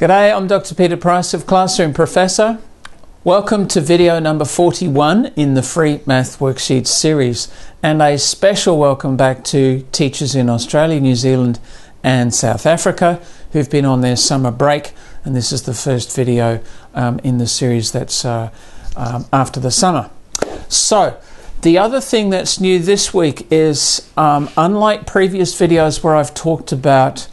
G'day, I'm Dr. Peter Price of Classroom Professor. Welcome to video number 41 in the Free Math Worksheet series, and a special welcome back to teachers in Australia, New Zealand, and South Africa who've been on their summer break. And this is the first video um, in the series that's uh, um, after the summer. So, the other thing that's new this week is um, unlike previous videos where I've talked about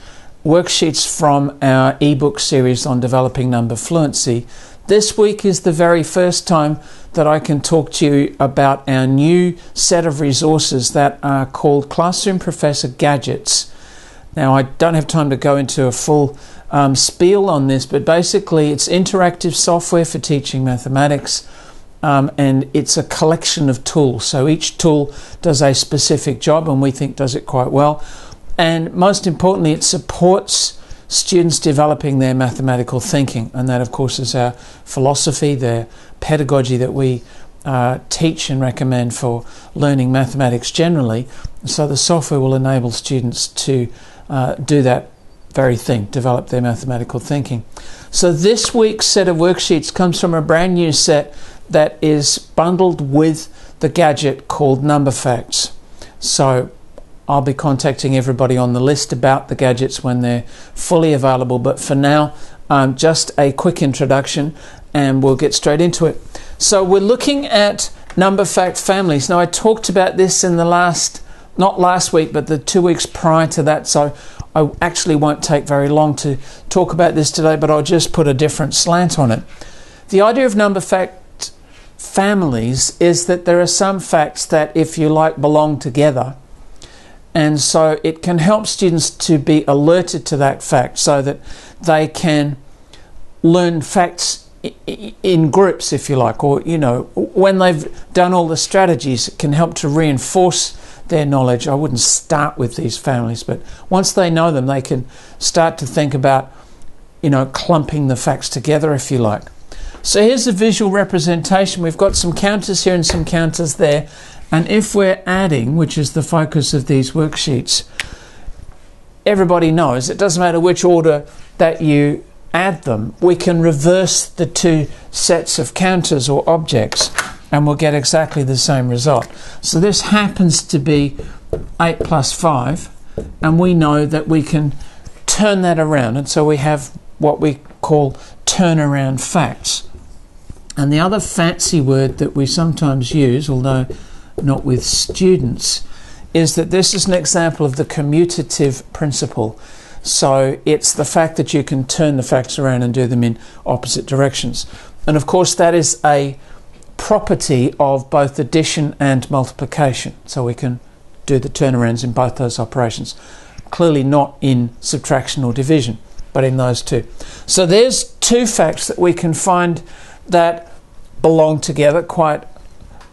worksheets from our ebook series on developing number fluency. This week is the very first time that I can talk to you about our new set of resources that are called Classroom Professor Gadgets. Now, I don't have time to go into a full um, spiel on this, but basically, it's interactive software for teaching mathematics. Um, and it's a collection of tools. So each tool does a specific job, and we think does it quite well. And most importantly, it supports students developing their mathematical thinking. And that, of course, is our philosophy, the pedagogy that we uh, teach and recommend for learning mathematics generally. So the software will enable students to uh, do that very thing, develop their mathematical thinking. So this week's set of worksheets comes from a brand new set that is bundled with the gadget called Number Facts. So I'll be contacting everybody on the list about the gadgets when they're fully available. But for now, um, just a quick introduction and we'll get straight into it. So, we're looking at number fact families. Now, I talked about this in the last, not last week, but the two weeks prior to that. So, I actually won't take very long to talk about this today, but I'll just put a different slant on it. The idea of number fact families is that there are some facts that, if you like, belong together and so it can help students to be alerted to that fact so that they can learn facts in groups, if you like, or, you know, when they've done all the strategies, it can help to reinforce their knowledge. I wouldn't start with these families, but once they know them, they can start to think about, you know, clumping the facts together, if you like. So here's the visual representation. We've got some counters here and some counters there. And if we're adding, which is the focus of these worksheets, everybody knows it doesn't matter which order that you add them, we can reverse the two sets of counters or objects and we'll get exactly the same result. So this happens to be 8 plus 5 and we know that we can turn that around and so we have what we call turnaround facts. And the other fancy word that we sometimes use, although not with students, is that this is an example of the commutative principle. So it's the fact that you can turn the facts around and do them in opposite directions. And of course, that is a property of both addition and multiplication. So we can do the turnarounds in both those operations. Clearly, not in subtraction or division, but in those two. So there's two facts that we can find that belong together quite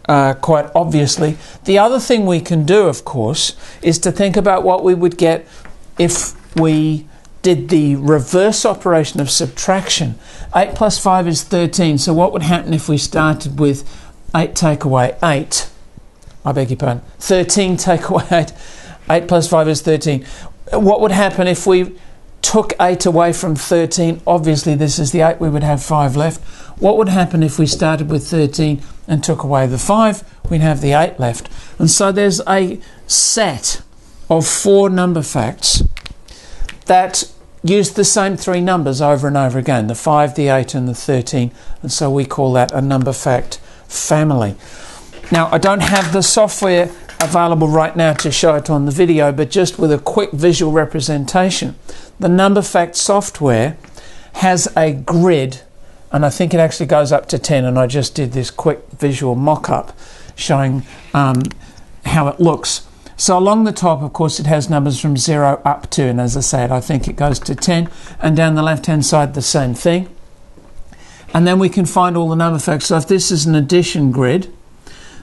uh, quite obviously. The other thing we can do, of course, is to think about what we would get if we did the reverse operation of subtraction. 8 plus 5 is 13, so what would happen if we started with 8 take away 8? I beg your pardon. 13 take away 8. 8 plus 5 is 13. What would happen if we took 8 away from 13? Obviously, this is the 8, we would have 5 left. What would happen if we started with 13 and took away the five, we'd have the eight left. And so there's a set of four number facts that use the same three numbers over and over again the 5, the 8, and the 13. And so we call that a number fact family. Now, I don't have the software available right now to show it on the video, but just with a quick visual representation, the number fact software has a grid and I think it actually goes up to 10. And I just did this quick visual mock up showing um, how it looks. So along the top, of course, it has numbers from 0 up to, and as I said, I think it goes to 10. And down the left hand side, the same thing. And then we can find all the number facts. So if this is an addition grid,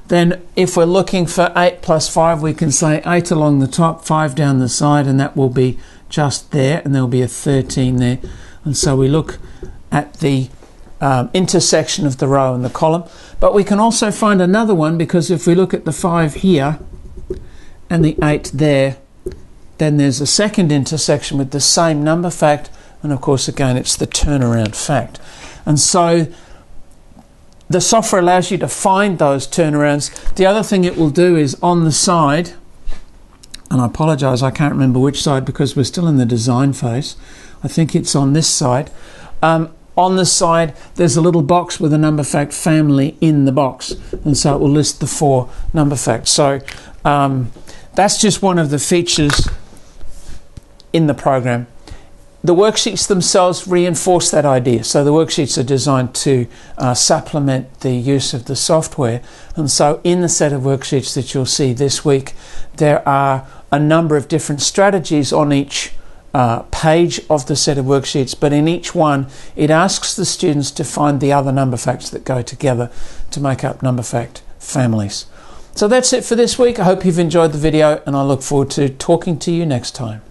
then if we're looking for 8 plus 5, we can say 8 along the top, 5 down the side, and that will be just there, and there'll be a 13 there. And so we look at the um, intersection of the row and the column. But we can also find another one because if we look at the 5 here and the 8 there, then there's a second intersection with the same number fact, and of course, again, it's the turnaround fact. And so the software allows you to find those turnarounds. The other thing it will do is on the side, and I apologize, I can't remember which side because we're still in the design phase. I think it's on this side. Um, on this side, there's a little box with a number fact family in the box, and so it will list the four number facts. So um, that's just one of the features in the program. The worksheets themselves reinforce that idea. So the worksheets are designed to uh, supplement the use of the software. And so in the set of worksheets that you'll see this week, there are a number of different strategies on each uh, page of the set of worksheets, but in each one it asks the students to find the other number facts that go together to make up number fact families. So that's it for this week. I hope you've enjoyed the video and I look forward to talking to you next time.